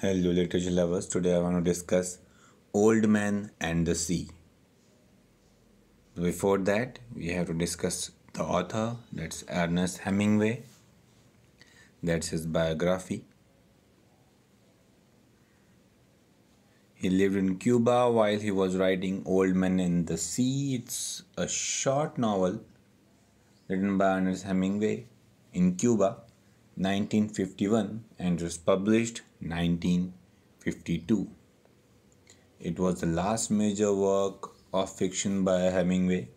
Hello literature lovers, today I want to discuss Old Man and the Sea. Before that, we have to discuss the author, that's Ernest Hemingway, that's his biography. He lived in Cuba while he was writing Old Man and the Sea. It's a short novel written by Ernest Hemingway in Cuba 1951 and was published 1952. It was the last major work of fiction by Hemingway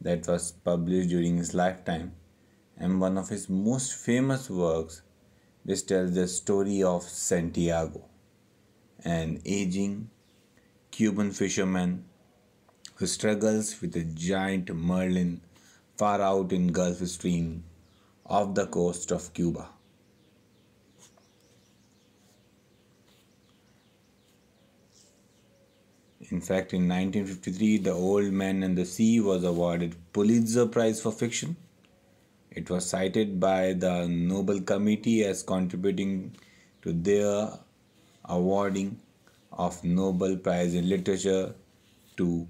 that was published during his lifetime and one of his most famous works this tells the story of Santiago, an aging Cuban fisherman who struggles with a giant merlin far out in Gulf Stream off the coast of Cuba. In fact, in 1953, The Old Man and the Sea was awarded Pulitzer Prize for Fiction. It was cited by the Nobel Committee as contributing to their awarding of Nobel Prize in Literature to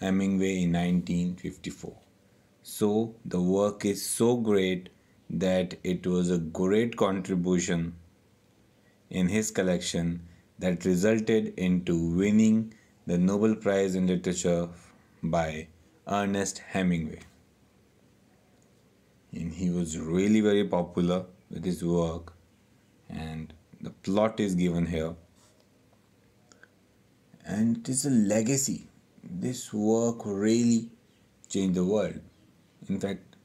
Hemingway in 1954. So the work is so great that it was a great contribution in his collection that resulted into winning the Nobel Prize in Literature by Ernest Hemingway. And he was really very popular with his work and the plot is given here and it is a legacy this work really changed the world in fact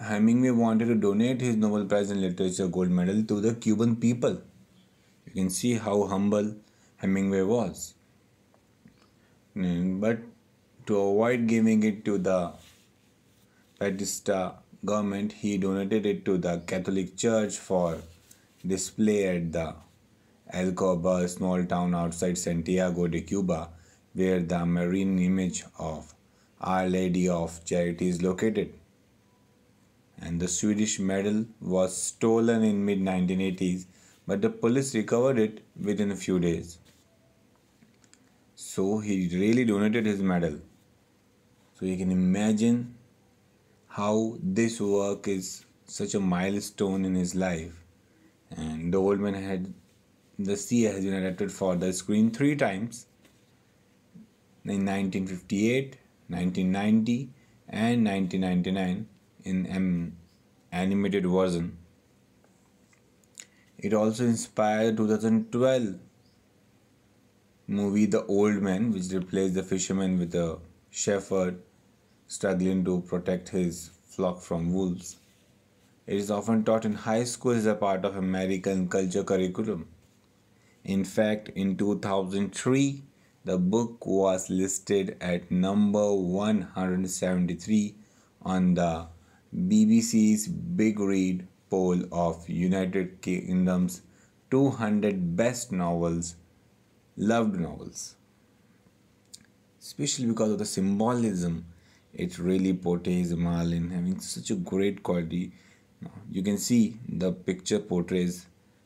Hemingway wanted to donate his Nobel Prize in Literature gold medal to the Cuban people. You can see how humble Hemingway was. Mm, but to avoid giving it to the Batista government, he donated it to the Catholic Church for display at the Alcoba, a small town outside Santiago de Cuba, where the marine image of Our Lady of Charity is located and the Swedish medal was stolen in mid 1980s, but the police recovered it within a few days. So he really donated his medal. So you can imagine how this work is such a milestone in his life. And the old man had the sea has been adapted for the screen three times in 1958, 1990, and 1999 in an animated version. It also inspired 2012 movie The Old Man, which replaced the fisherman with a shepherd struggling to protect his flock from wolves. It is often taught in high schools as a part of American culture curriculum. In fact, in 2003, the book was listed at number 173 on the BBC's Big Read poll of United Kingdom's 200 best novels, loved novels. Especially because of the symbolism, it really portrays Marlin having such a great quality. You can see the picture portrays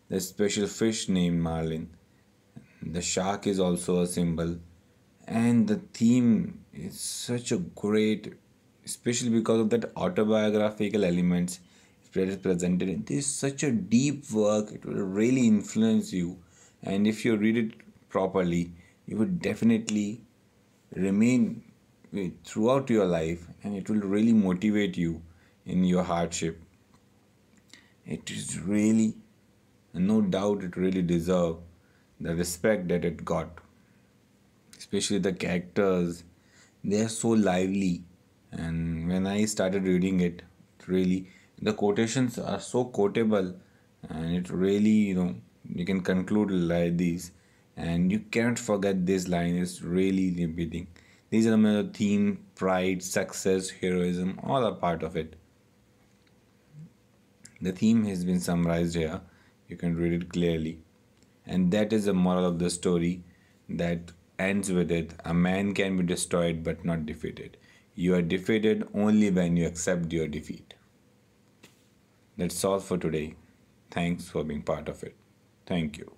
the special fish named Marlin. The shark is also a symbol, and the theme is such a great especially because of that autobiographical elements that is presented in this such a deep work it will really influence you and if you read it properly you would definitely remain eh, throughout your life and it will really motivate you in your hardship it is really no doubt it really deserve the respect that it got especially the characters they are so lively and when i started reading it, really the quotations are so quotable and it really you know you can conclude like this, and you can't forget this line it's really repeating these are the theme pride success heroism all are part of it the theme has been summarized here you can read it clearly and that is the moral of the story that ends with it a man can be destroyed but not defeated you are defeated only when you accept your defeat. That's all for today. Thanks for being part of it. Thank you.